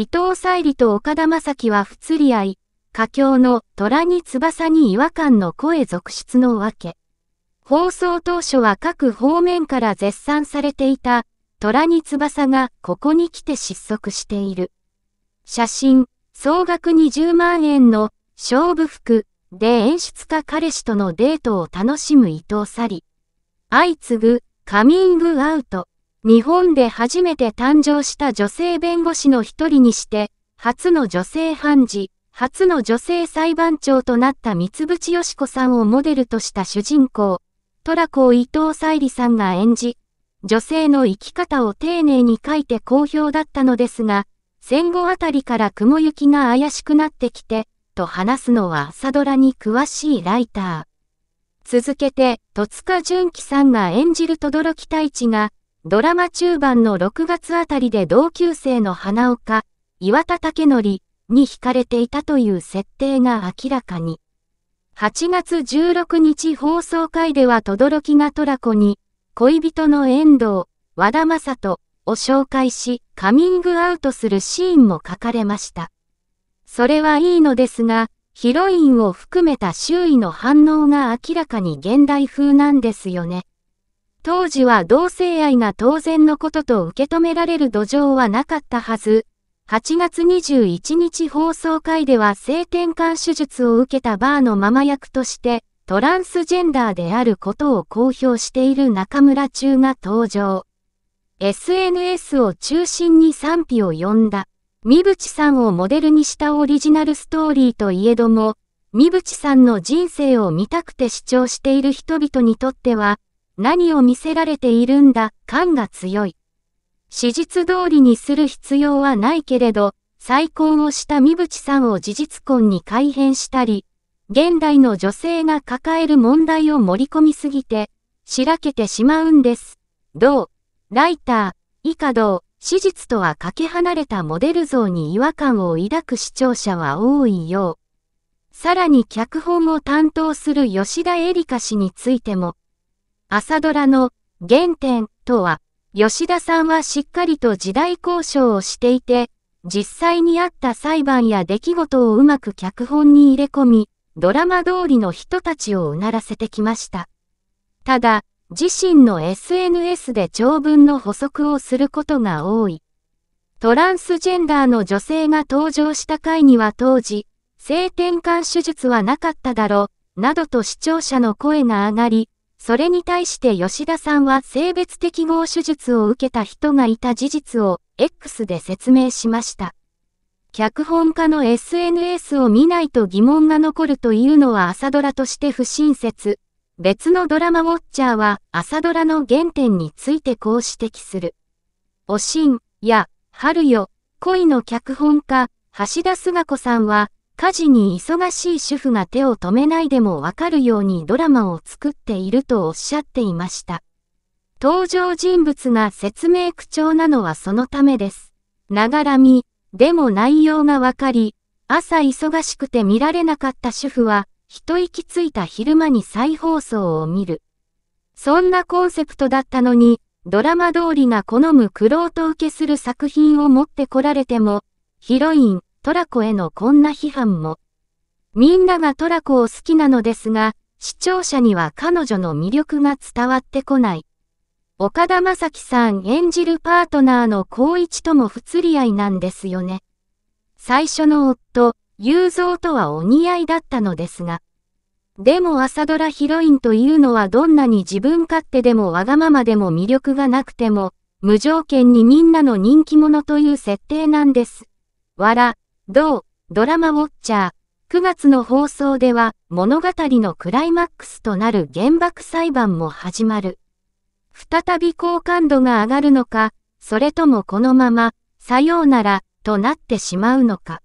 伊藤沙莉と岡田正樹は不釣り合い、佳境の虎に翼に違和感の声続出のわけ。放送当初は各方面から絶賛されていた、虎に翼がここに来て失速している。写真、総額20万円の勝負服で演出家彼氏とのデートを楽しむ伊藤沙莉。相次ぐカミングアウト。日本で初めて誕生した女性弁護士の一人にして、初の女性判事、初の女性裁判長となった三淵よし子さんをモデルとした主人公、トラコ伊藤沙莉さんが演じ、女性の生き方を丁寧に書いて好評だったのですが、戦後あたりから雲行きが怪しくなってきて、と話すのは朝ドラに詳しいライター。続けて、戸塚純喜さんが演じる轟太一が、ドラマ中盤の6月あたりで同級生の花岡、岩田武則に惹かれていたという設定が明らかに。8月16日放送回では轟がトラコに、恋人の遠藤、和田正人を紹介し、カミングアウトするシーンも書かれました。それはいいのですが、ヒロインを含めた周囲の反応が明らかに現代風なんですよね。当時は同性愛が当然のことと受け止められる土壌はなかったはず。8月21日放送回では性転換手術を受けたバーのママ役として、トランスジェンダーであることを公表している中村中が登場。SNS を中心に賛否を呼んだ。三淵さんをモデルにしたオリジナルストーリーといえども、三淵さんの人生を見たくて主張している人々にとっては、何を見せられているんだ感が強い。史実通りにする必要はないけれど、再婚をした三淵さんを事実婚に改変したり、現代の女性が抱える問題を盛り込みすぎて、しらけてしまうんです。どうライター、以下どう史実とはかけ離れたモデル像に違和感を抱く視聴者は多いよう。さらに脚本を担当する吉田恵里香氏についても、朝ドラの原点とは、吉田さんはしっかりと時代交渉をしていて、実際にあった裁判や出来事をうまく脚本に入れ込み、ドラマ通りの人たちをうならせてきました。ただ、自身の SNS で長文の補足をすることが多い。トランスジェンダーの女性が登場した回には当時、性転換手術はなかっただろう、などと視聴者の声が上がり、それに対して吉田さんは性別適合手術を受けた人がいた事実を X で説明しました。脚本家の SNS を見ないと疑問が残るというのは朝ドラとして不親切。別のドラマウォッチャーは朝ドラの原点についてこう指摘する。おしんや春よ、恋の脚本家、橋田す賀子さんは家事に忙しい主婦が手を止めないでもわかるようにドラマを作っているとおっしゃっていました。登場人物が説明口調なのはそのためです。ながらみ、でも内容がわかり、朝忙しくて見られなかった主婦は、一息ついた昼間に再放送を見る。そんなコンセプトだったのに、ドラマ通りが好む苦労と受けする作品を持ってこられても、ヒロイン、トラコへのこんな批判も。みんながトラコを好きなのですが、視聴者には彼女の魅力が伝わってこない。岡田将生さん演じるパートナーの孝一とも不釣り合いなんですよね。最初の夫、雄三とはお似合いだったのですが。でも朝ドラヒロインというのはどんなに自分勝手でもわがままでも魅力がなくても、無条件にみんなの人気者という設定なんです。わら。同ドラマウォッチャー9月の放送では物語のクライマックスとなる原爆裁判も始まる。再び好感度が上がるのか、それともこのまま、さようなら、となってしまうのか。